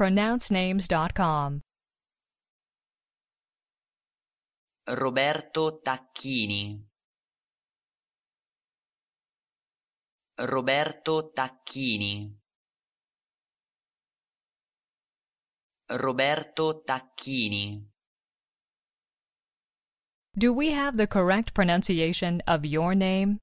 pronouncenames.com. Roberto Tacchini Roberto Tacchini Roberto Tacchini Do we have the correct pronunciation of your name?